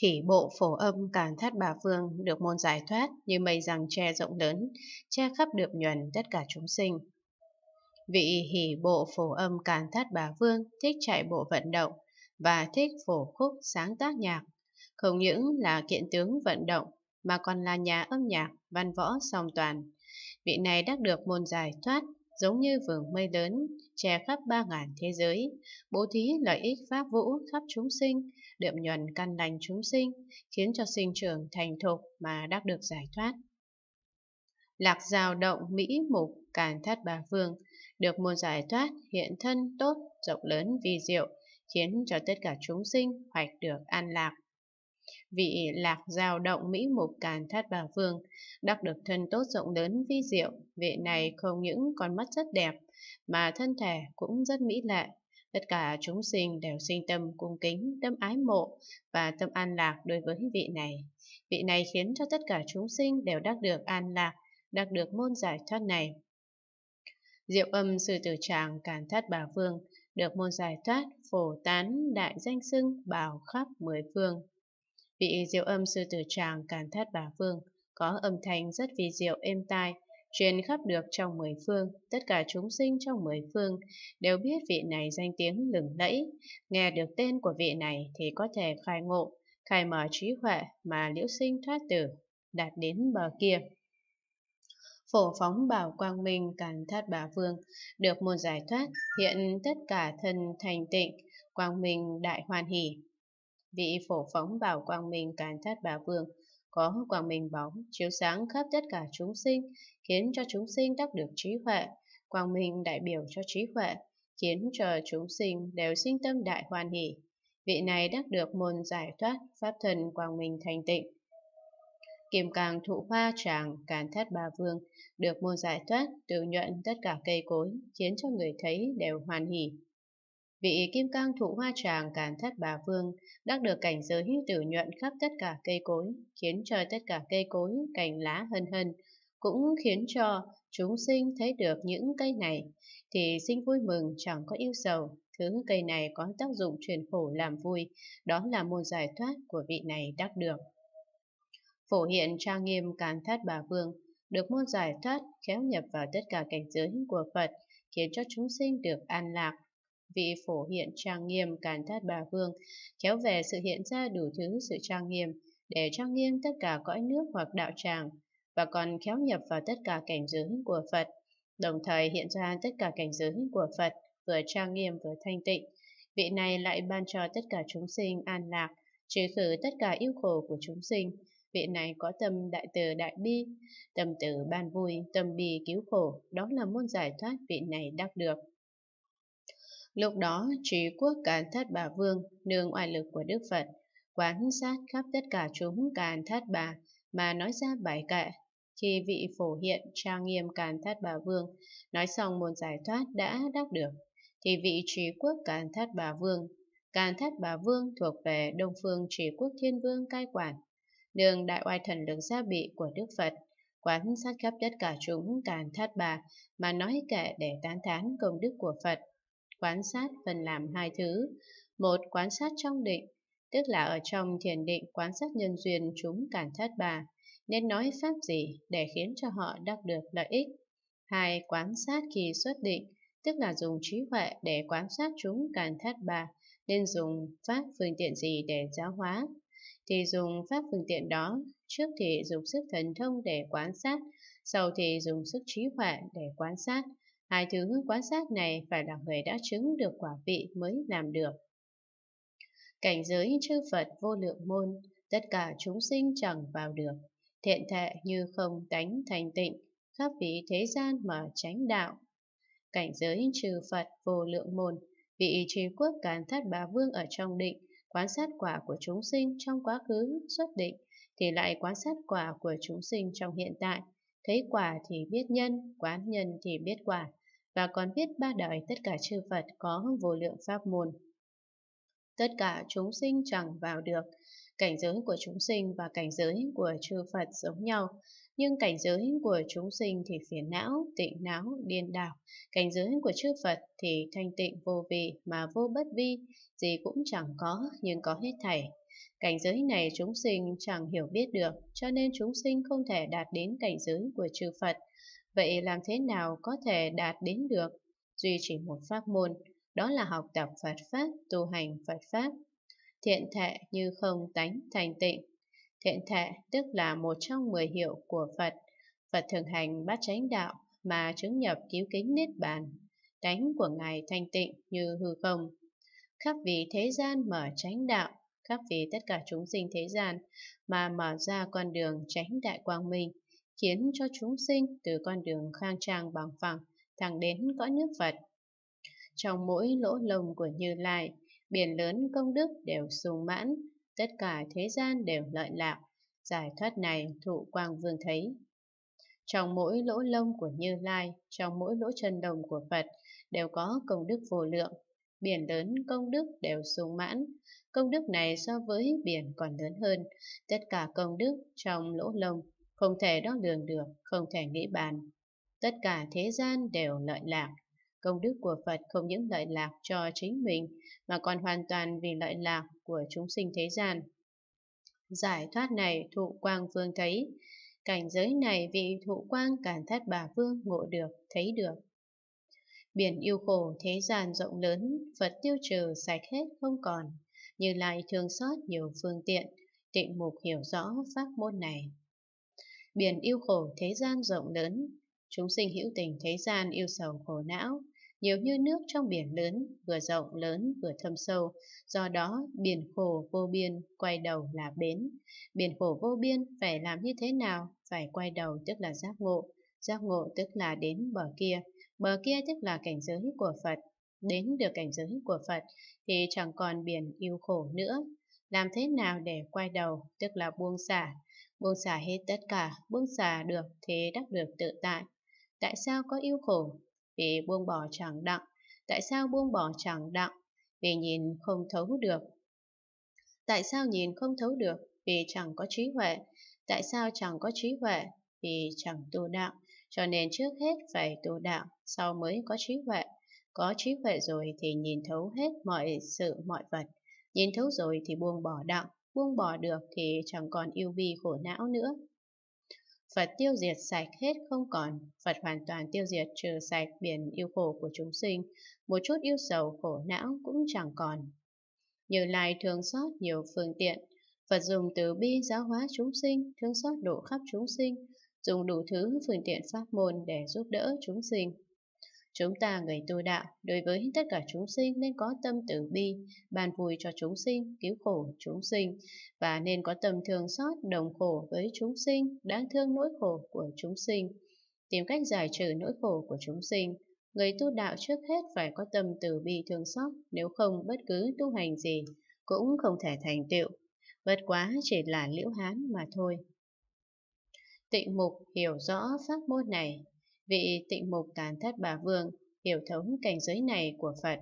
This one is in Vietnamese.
Khỉ bộ phổ âm càn thất bà phương được môn giải thoát như mây răng che rộng lớn, che khắp được nhuần tất cả chúng sinh. Vị hỷ bộ phổ âm càn thất bà vương thích chạy bộ vận động và thích phổ khúc sáng tác nhạc. Không những là kiện tướng vận động mà còn là nhà âm nhạc, văn võ song toàn. Vị này đắc được môn giải thoát giống như vườn mây lớn, che khắp ba ngàn thế giới, bố thí lợi ích pháp vũ khắp chúng sinh, đượm nhuần căn lành chúng sinh, khiến cho sinh trưởng thành thục mà đắc được giải thoát. Lạc rào động mỹ mục, càn thất bà vương, được môn giải thoát hiện thân tốt, rộng lớn vi diệu, khiến cho tất cả chúng sinh hoạch được an lạc. Vị lạc giao động mỹ mục càn thát bà vương, đắc được thân tốt rộng lớn vi diệu, vị này không những con mắt rất đẹp, mà thân thể cũng rất mỹ lệ, Tất cả chúng sinh đều sinh tâm cung kính, tâm ái mộ và tâm an lạc đối với vị này. Vị này khiến cho tất cả chúng sinh đều đắc được an lạc, đắc được môn giải thoát này. Diệu âm sư tử tràng càn thất bà vương, được môn giải thoát, phổ tán, đại danh xưng, bảo khắp mười phương. Vị diệu âm sư tử tràng càn thất bà vương, có âm thanh rất vì diệu êm tai, truyền khắp được trong mười phương, tất cả chúng sinh trong mười phương đều biết vị này danh tiếng lừng lẫy, nghe được tên của vị này thì có thể khai ngộ, khai mở trí huệ mà liễu sinh thoát tử, đạt đến bờ kia. Phổ phóng bảo quang minh càn thát bà vương, được một giải thoát, hiện tất cả thân thành tịnh, quang minh đại hoàn hỷ. Vị phổ phóng bảo quang minh càn thát bà vương, có quang minh bóng chiếu sáng khắp tất cả chúng sinh, khiến cho chúng sinh đắc được trí huệ. Quang minh đại biểu cho trí huệ, khiến cho chúng sinh đều sinh tâm đại hoan hỷ. Vị này đắc được môn giải thoát, pháp thần quang minh thành tịnh. kiềm càng thụ hoa tràng, càn thất ba vương, được môn giải thoát, tự nhuận tất cả cây cối, khiến cho người thấy đều hoàn hỷ. Vị kim cang thụ hoa tràng càn thất bà vương đắc được cảnh giới tử nhuận khắp tất cả cây cối, khiến cho tất cả cây cối cành lá hân hân, cũng khiến cho chúng sinh thấy được những cây này, thì sinh vui mừng chẳng có yêu sầu. Thứ cây này có tác dụng truyền khổ làm vui, đó là môn giải thoát của vị này đắc được. Phổ hiện trang nghiêm càn thất bà vương, được môn giải thoát khéo nhập vào tất cả cảnh giới của Phật, khiến cho chúng sinh được an lạc, vị phổ hiện trang nghiêm càn thát bà vương, kéo về sự hiện ra đủ thứ sự trang nghiêm, để trang nghiêm tất cả cõi nước hoặc đạo tràng, và còn khéo nhập vào tất cả cảnh giới của Phật, đồng thời hiện ra tất cả cảnh giới của Phật, vừa trang nghiêm vừa thanh tịnh. Vị này lại ban cho tất cả chúng sinh an lạc, trừ khử tất cả yêu khổ của chúng sinh. Vị này có tâm đại từ đại bi, tâm từ ban vui, tâm bi cứu khổ, đó là môn giải thoát vị này đắc được. Lúc đó, trí quốc càn thất bà vương, nương oai lực của Đức Phật, quán sát khắp tất cả chúng càn thất bà mà nói ra bài kệ. Khi vị phổ hiện trang nghiêm càn thất bà vương, nói xong môn giải thoát đã đắc được, thì vị trí quốc càn thất bà vương, càn thất bà vương thuộc về Đông Phương trí quốc thiên vương cai quản, đường đại oai thần lực gia bị của Đức Phật, quán sát khắp tất cả chúng càn thất bà mà nói kệ để tán thán công đức của Phật. Quán sát phần làm hai thứ. Một, quán sát trong định, tức là ở trong thiền định quán sát nhân duyên chúng cản thất bà, nên nói pháp gì để khiến cho họ đạt được lợi ích. Hai, quán sát khi xuất định, tức là dùng trí huệ để quán sát chúng cản thất bà, nên dùng pháp phương tiện gì để giáo hóa. Thì dùng pháp phương tiện đó, trước thì dùng sức thần thông để quán sát, sau thì dùng sức trí huệ để quán sát, Hai thứ quan sát này phải là người đã chứng được quả vị mới làm được. Cảnh giới chư Phật vô lượng môn, tất cả chúng sinh chẳng vào được, thiện thệ như không tánh thành tịnh, khắp vị thế gian mà tránh đạo. Cảnh giới trừ Phật vô lượng môn, vị trí quốc cán thát bá vương ở trong định, quan sát quả của chúng sinh trong quá khứ xuất định, thì lại quan sát quả của chúng sinh trong hiện tại, thấy quả thì biết nhân, quán nhân thì biết quả và còn biết ba đời tất cả chư Phật có vô lượng pháp môn. Tất cả chúng sinh chẳng vào được, cảnh giới của chúng sinh và cảnh giới của chư Phật giống nhau, nhưng cảnh giới của chúng sinh thì phiền não, tịnh não, điên đảo, cảnh giới của chư Phật thì thanh tịnh vô vị mà vô bất vi, gì cũng chẳng có nhưng có hết thảy. Cảnh giới này chúng sinh chẳng hiểu biết được, cho nên chúng sinh không thể đạt đến cảnh giới của chư Phật. Vậy làm thế nào có thể đạt đến được? Duy chỉ một pháp môn, đó là học tập Phật Pháp, tu hành Phật Pháp. Thiện thệ như không tánh thành tịnh. Thiện thệ tức là một trong mười hiệu của Phật. Phật thường hành bát chánh đạo mà chứng nhập cứu kính niết bàn. Tánh của Ngài thanh tịnh như hư không. Khắp vì thế gian mở chánh đạo, khắp vì tất cả chúng sinh thế gian mà mở ra con đường tránh đại quang minh khiến cho chúng sinh từ con đường khang trang bằng phẳng thẳng đến cõi nước Phật. Trong mỗi lỗ lồng của Như Lai, biển lớn công đức đều sung mãn, tất cả thế gian đều lợi lạc, giải thoát này thụ quang vương thấy. Trong mỗi lỗ lông của Như Lai, trong mỗi lỗ chân đồng của Phật đều có công đức vô lượng, biển lớn công đức đều sung mãn, công đức này so với biển còn lớn hơn, tất cả công đức trong lỗ lông không thể đo lường được, không thể nghĩ bàn. Tất cả thế gian đều lợi lạc. Công đức của Phật không những lợi lạc cho chính mình, mà còn hoàn toàn vì lợi lạc của chúng sinh thế gian. Giải thoát này thụ quang vương thấy, cảnh giới này vị thụ quang cản thất bà vương ngộ được, thấy được. Biển yêu khổ thế gian rộng lớn, Phật tiêu trừ sạch hết không còn, như lại thương xót nhiều phương tiện, tịnh mục hiểu rõ pháp môn này biển yêu khổ thế gian rộng lớn, chúng sinh hữu tình thế gian yêu sầu khổ não, nhiều như nước trong biển lớn, vừa rộng lớn vừa thâm sâu, do đó biển khổ vô biên, quay đầu là bến. Biển khổ vô biên phải làm như thế nào? Phải quay đầu tức là giác ngộ, giác ngộ tức là đến bờ kia, bờ kia tức là cảnh giới của Phật. Đến được cảnh giới của Phật thì chẳng còn biển yêu khổ nữa. Làm thế nào để quay đầu, tức là buông xả, buông xả hết tất cả, buông xả được thế đắc được tự tại. Tại sao có yêu khổ? Vì buông bỏ chẳng đặng. Tại sao buông bỏ chẳng đặng? Vì nhìn không thấu được. Tại sao nhìn không thấu được? Vì chẳng có trí huệ. Tại sao chẳng có trí huệ? Vì chẳng tu đạo. Cho nên trước hết phải tu đạo, sau mới có trí huệ. Có trí huệ rồi thì nhìn thấu hết mọi sự, mọi vật. Nhìn thấu rồi thì buông bỏ đặng buông bỏ được thì chẳng còn yêu vi khổ não nữa. Phật tiêu diệt sạch hết không còn, Phật hoàn toàn tiêu diệt trừ sạch biển yêu khổ của chúng sinh, một chút yêu sầu khổ não cũng chẳng còn. Như Lai thường xót nhiều phương tiện, Phật dùng từ bi giáo hóa chúng sinh, thương xót độ khắp chúng sinh, dùng đủ thứ phương tiện pháp môn để giúp đỡ chúng sinh. Chúng ta người tu đạo, đối với tất cả chúng sinh nên có tâm từ bi, bàn vui cho chúng sinh, cứu khổ chúng sinh, và nên có tâm thương xót đồng khổ với chúng sinh, đáng thương nỗi khổ của chúng sinh, tìm cách giải trừ nỗi khổ của chúng sinh. Người tu đạo trước hết phải có tâm từ bi thương xót, nếu không bất cứ tu hành gì cũng không thể thành tựu, bất quá chỉ là liễu hán mà thôi. Tịnh mục hiểu rõ pháp môn này, Vị tịnh mục tàn thất bà vương hiểu thấu cảnh giới này của Phật